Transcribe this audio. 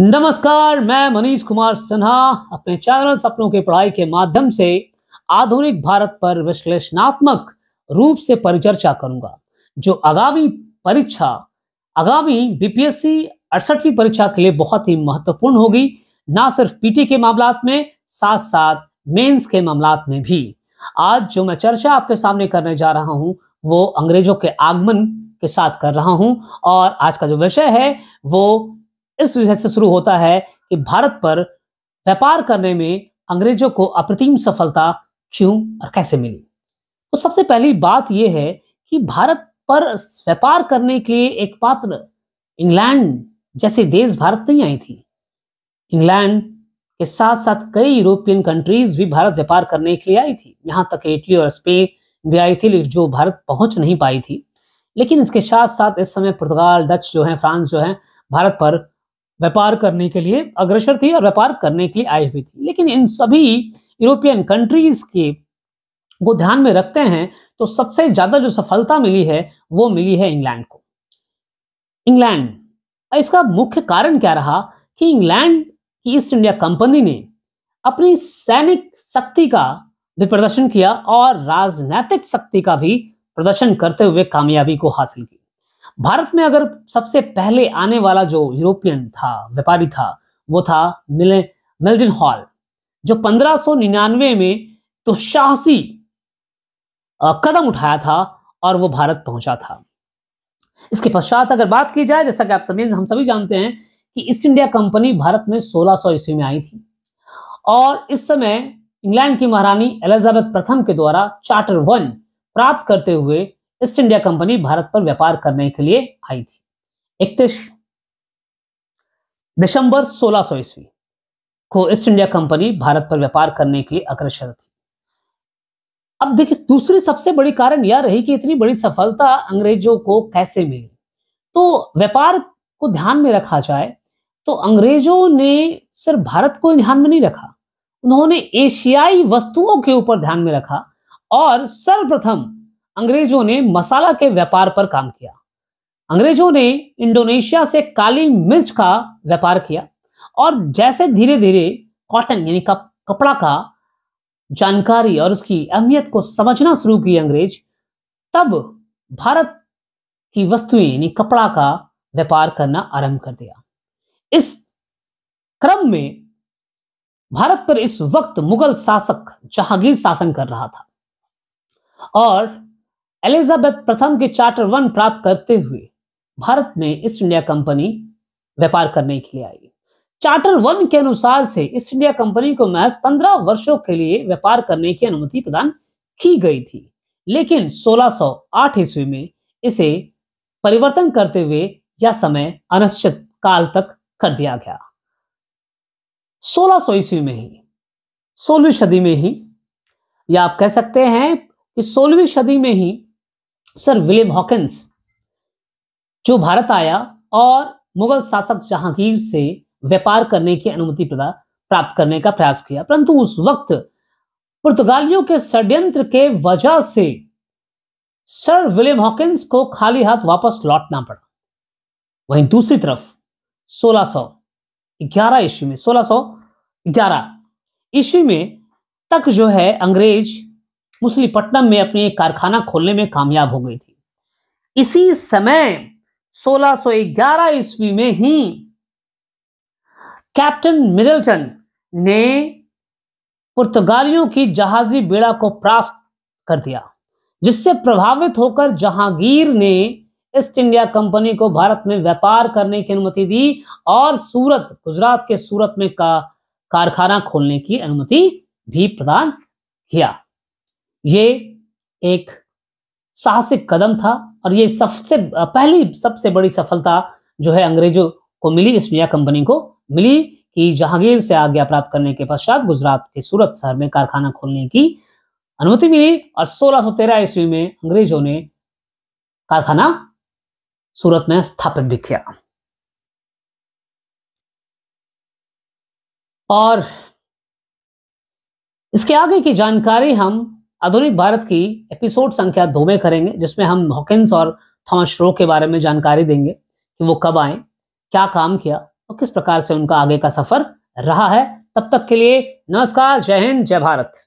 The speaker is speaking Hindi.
नमस्कार मैं मनीष कुमार सिन्हा अपने चैनल सपनों की पढ़ाई के माध्यम से आधुनिक भारत पर विश्लेषणात्मक रूप से परिचर्चा करूंगा जो आगामी परीक्षा आगामी बीपीएससी अड़सठवीं परीक्षा के लिए बहुत ही महत्वपूर्ण होगी ना सिर्फ पीटी के मामला में साथ साथ मेंस के मामला में भी आज जो मैं चर्चा आपके सामने करने जा रहा हूं वो अंग्रेजों के आगमन के साथ कर रहा हूं और आज का जो विषय है वो इस वजह से शुरू होता है कि भारत पर व्यापार करने में अंग्रेजों को अप्रतिम सफलता क्यों और कैसे मिली तो सबसे पहली बात यह है कि भारत पर व्यापार करने के लिए पात्र इंग्लैंड जैसे देश भारत नहीं आई थी इंग्लैंड के साथ साथ कई यूरोपियन कंट्रीज भी भारत व्यापार करने के लिए आई थी यहां तक इटली और स्पेन भी आई थी जो भारत पहुंच नहीं पाई थी लेकिन इसके साथ साथ इस समय पुर्तगाल डच जो है फ्रांस जो है भारत पर व्यापार करने के लिए अग्रसर थी और व्यापार करने के लिए आई हुई थी लेकिन इन सभी यूरोपियन कंट्रीज के को ध्यान में रखते हैं तो सबसे ज्यादा जो सफलता मिली है वो मिली है इंग्लैंड को इंग्लैंड इसका मुख्य कारण क्या रहा कि इंग्लैंड की ईस्ट इंडिया कंपनी ने अपनी सैनिक शक्ति का भी प्रदर्शन किया और राजनैतिक शक्ति का भी प्रदर्शन करते हुए कामयाबी को हासिल की भारत में अगर सबसे पहले आने वाला जो यूरोपियन था व्यापारी था वो था मिले मेल्जिन हॉल जो 1599 में तो शाहसी कदम उठाया था और वो भारत पहुंचा था इसके पश्चात अगर बात की जाए जैसा कि आप सभी हम सभी जानते हैं कि ईस्ट इंडिया कंपनी भारत में 1600 ईस्वी में आई थी और इस समय इंग्लैंड की महारानी एलिजाबेथ प्रथम के द्वारा चार्टर वन प्राप्त करते हुए ईस्ट इंडिया कंपनी भारत पर व्यापार करने के लिए आई थी इकतीस दिसंबर 1600 ईस्वी को ईस्ट इंडिया कंपनी भारत पर व्यापार करने के लिए अग्रसर थी अब देखिए दूसरी सबसे बड़ी कारण यह रही कि इतनी बड़ी सफलता अंग्रेजों को कैसे मिली तो व्यापार को ध्यान में रखा जाए तो अंग्रेजों ने सिर्फ भारत को ध्यान में नहीं रखा उन्होंने एशियाई वस्तुओं के ऊपर ध्यान में रखा और सर्वप्रथम अंग्रेजों ने मसाला के व्यापार पर काम किया अंग्रेजों ने इंडोनेशिया से काली मिर्च का व्यापार किया और जैसे धीरे धीरे कॉटन यानी कपड़ा का जानकारी और उसकी अहमियत को समझना शुरू किया अंग्रेज तब भारत की वस्तुएं यानी कपड़ा का व्यापार करना आरंभ कर दिया इस क्रम में भारत पर इस वक्त मुगल शासक जहांगीर शासन कर रहा था और एलिजाबेथ प्रथम के चार्टर वन प्राप्त करते हुए भारत में ईस्ट इंडिया कंपनी व्यापार करने के लिए आई चार्टर वन के अनुसार से ईस्ट इंडिया कंपनी को महज पंद्रह वर्षों के लिए व्यापार करने की अनुमति प्रदान की गई थी लेकिन 1608 ईस्वी में इसे परिवर्तन करते हुए यह समय अनिश्चित काल तक कर दिया गया 1600 ईस्वी में ही सोलहवीं सदी में ही या आप कह सकते हैं कि सोलहवीं सदी में ही सर विलियम हॉकिंस जो भारत आया और मुगल शासक जहांगीर से व्यापार करने की अनुमति प्राप्त करने का प्रयास किया परंतु उस वक्त पुर्तगालियों के षड्यंत्र के वजह से सर विलियम हॉकिंस को खाली हाथ वापस लौटना पड़ा वहीं दूसरी तरफ 1611 ईस्वी में 1611 ईस्वी में तक जो है अंग्रेज मुसलीपट्टनम में अपने कारखाना खोलने में कामयाब हो गई थी इसी समय 1611 ईस्वी में ही कैप्टन मिडलटन ने पुर्तगालियों की जहाजी बेड़ा को प्राप्त कर दिया जिससे प्रभावित होकर जहांगीर ने ईस्ट इंडिया कंपनी को भारत में व्यापार करने की अनुमति दी और सूरत गुजरात के सूरत में का कारखाना खोलने की अनुमति भी प्रदान किया ये एक साहसिक कदम था और ये सबसे पहली सबसे बड़ी सफलता जो है अंग्रेजों को मिली इस नया कंपनी को मिली कि जहांगीर से आज्ञा प्राप्त करने के पश्चात गुजरात के सूरत शहर में कारखाना खोलने की अनुमति मिली और 1613 ईस्वी में अंग्रेजों ने कारखाना सूरत में स्थापित भी किया और इसके आगे की जानकारी हम आधुनिक भारत की एपिसोड संख्या दो में करेंगे जिसमें हम हॉकिंस और थॉमस श्रो के बारे में जानकारी देंगे कि वो कब आए क्या काम किया और किस प्रकार से उनका आगे का सफर रहा है तब तक के लिए नमस्कार जय हिंद जय भारत